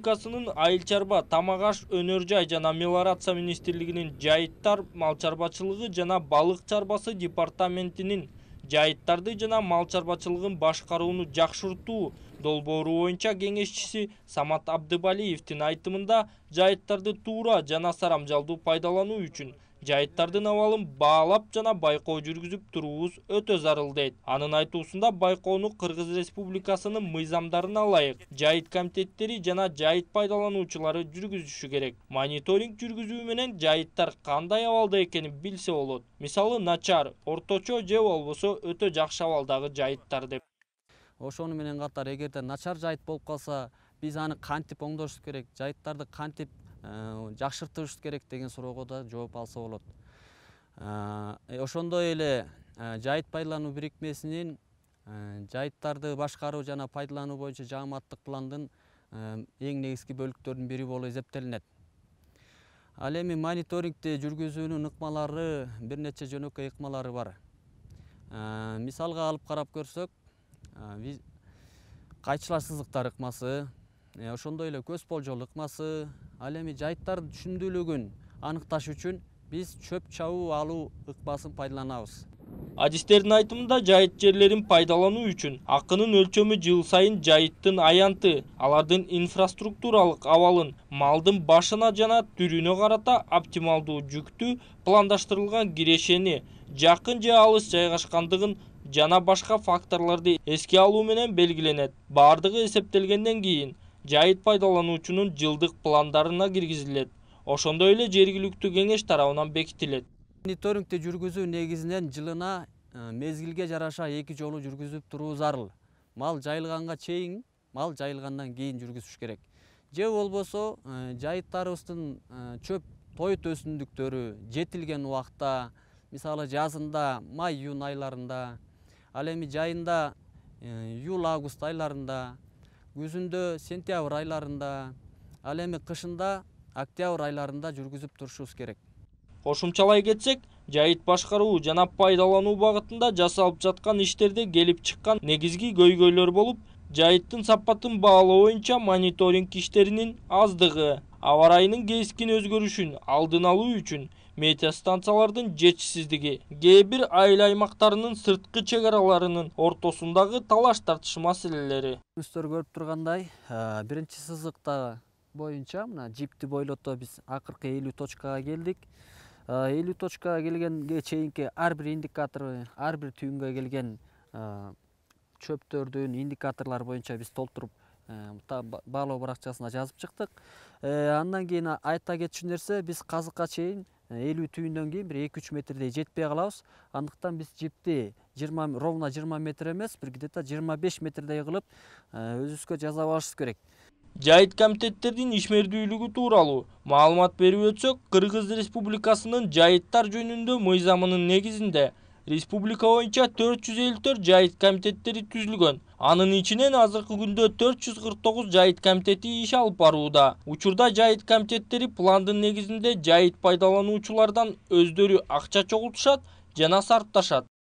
республикасынын айыл чарба тамак аш өнөр жай жана мелорация министрлигинин жайыттар мал чарбачылыгы жана балык чарбасы департаментинин жайыттарды жана мал чарбачылыгын башкарууну жакшыртуу долбоору боюнча кеңешчиси самат абдыбалиевдин айтымында жайыттарды туура жана сарамжалдуу пайдалануу үчүн жайыттардын абалын баалап жана байкоо жүргүзүп туруубуз өтө зарыл дейт анын айтуусунда байкоону кыргыз республикасынын мыйзамдарына ылайык жайыт комитеттери жана жайыт пайдалануучулары жүргүзүшү керек мониторинг жүргүзүү менен жайыттар кандай абалда экенин билсе болот мисалы начар орточо же болбосо өтө жакшы абалдагы жайыттар деп ошону менен катар эгерде начар жайыт болуп калса биз аны кантип оңдошубуз керек жайыттарды кантип Э, жакшыртыш керек деген суроого да жооп алса болот э, ошондой эле э, жайыт пайдалануу бирикмесинин жайыттарды башкаруу жана пайдалануу боюнча жааматтык пландын эң негизги бөлүктөрүнүн бири болуп эсептелинет ал эми мониторингди жүргүзүүнүн ыкмалары бир нече жөнөкөй ыкмалары бар мисалга алып карап көрсөк кайчылаш сызыктар ыкмасы ошондой эле көз болжол ыкмасы ал эми жайыттарды түшүмдүүлүгүн аныкташ үчүн биз чөп чабуу алуу ыкмасын пайдаланабыз адистердин айтымында жайыт жерлерин пайдалануу үчүн акынын өлчөмү жыл сайын жайыттын аянты алардын инфраструктуралык абалын малдын башына жана түрүнө карата оптималдуу жүктү пландаштырылган кирешени жакын же алыс жайгашкандыгын жана башка факторлорду эске алуу менен белгиленет баардыгы эсептелгенден кийин жайыт пайдалануучунун жылдык пландарына киргизилет ошондой эле жергиликтүү кеңеш тарабынан бекитилет мониторингди жүргүзүү негизинен жылына э, мезгилге жараша эки жолу жүргүзүп туруу зарыл мал жайылганга чейин мал жайылгандан кийин жүргүзүш керек же болбосо э, жайыттарыбыздын э, чөп тоют өсүмдүктөрү жетилген убакта мисалы жазында май июнь айларында ал эми жайында июль август айларында өзүндө сентябрь айларында ал эми кышында октябрь айларында жүргүзүп турушубуз керек кошумчалай кетсек жайыт башкаруу жана пайдалануу багытында жасалып жаткан иштерде келип чыккан негизги көйгөйлөр болуп жайыттын сапатын баалоо боюнча мониторинг иштеринин аздыгы Аварайының райының кескін өзгерішін алдын алу үшін метеостанциялардың кээ кейбір айыл аймақтарының сыртқы шекараларының ортосундағы талаш тартыш маселелери Үстер көріп тұрғандай биринчи бірінші сызықтағы бойынша мына жипти бойлото биз акыркы элүү точкага келдик элүү точкага келгенге чейинки ар бир индикатор ар бир келген чөптөрдүн индикаторлар боюнча биз толтуруп Э, барлау баракчасына жазып чыктык э, андан кийин айта кетчү нерсе биз казыкка чейин э, элүү түйүндөн кийин бир эки үч метрдей жетпей калабыз андыктан биз жипти жыйырма ровно жыйырма метр эмес бир где то жыйырма беш метрдей кылып өзүбүзгө жасап алышыбыз керек жайыт комитеттердин ишмердүүлүгү тууралуу маалымат берип өтсөк кыргыз республикасынын жайыттар жөнүндө мыйзамынын негизинде республика боюнча төрт жүз элүү төрт жайыт комитеттери түзүлгөн анын ичинен азыркы күндө төрт жүз кырк тогуз жайыт комитети иш алып барууда учурда жайыт комитеттери пландын негизинде жайыт пайдалануучулардан өздөрү акча чогултушат жана сарпташат